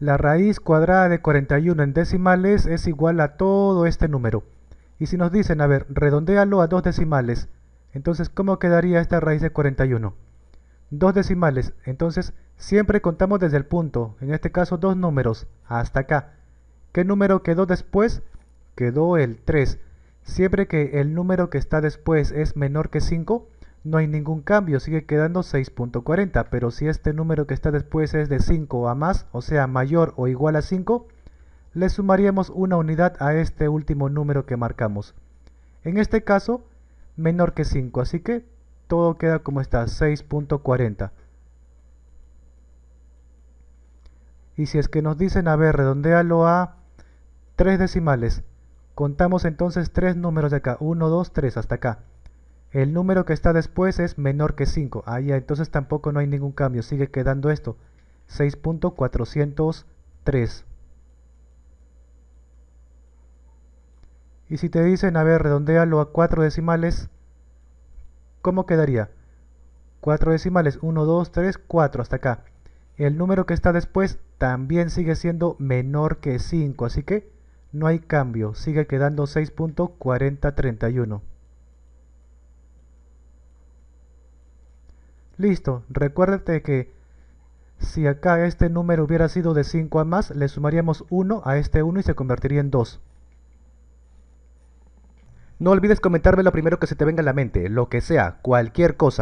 La raíz cuadrada de 41 en decimales es igual a todo este número. Y si nos dicen, a ver, redondéalo a dos decimales, entonces, ¿cómo quedaría esta raíz de 41? Dos decimales, entonces siempre contamos desde el punto, en este caso dos números, hasta acá. ¿Qué número quedó después? Quedó el 3. Siempre que el número que está después es menor que 5, no hay ningún cambio, sigue quedando 6.40, pero si este número que está después es de 5 a más, o sea mayor o igual a 5, le sumaríamos una unidad a este último número que marcamos. En este caso, menor que 5, así que todo queda como está, 6.40. Y si es que nos dicen, a ver, redondealo a 3 decimales. Contamos entonces 3 números de acá, 1, 2, 3, hasta acá. El número que está después es menor que 5. Ahí entonces tampoco no hay ningún cambio. Sigue quedando esto. 6.403. Y si te dicen, a ver, redondealo a 4 decimales, ¿cómo quedaría? 4 decimales, 1, 2, 3, 4, hasta acá. El número que está después también sigue siendo menor que 5, así que no hay cambio, sigue quedando 6.4031. Listo, recuérdate que si acá este número hubiera sido de 5 a más, le sumaríamos 1 a este 1 y se convertiría en 2. No olvides comentarme lo primero que se te venga a la mente, lo que sea, cualquier cosa.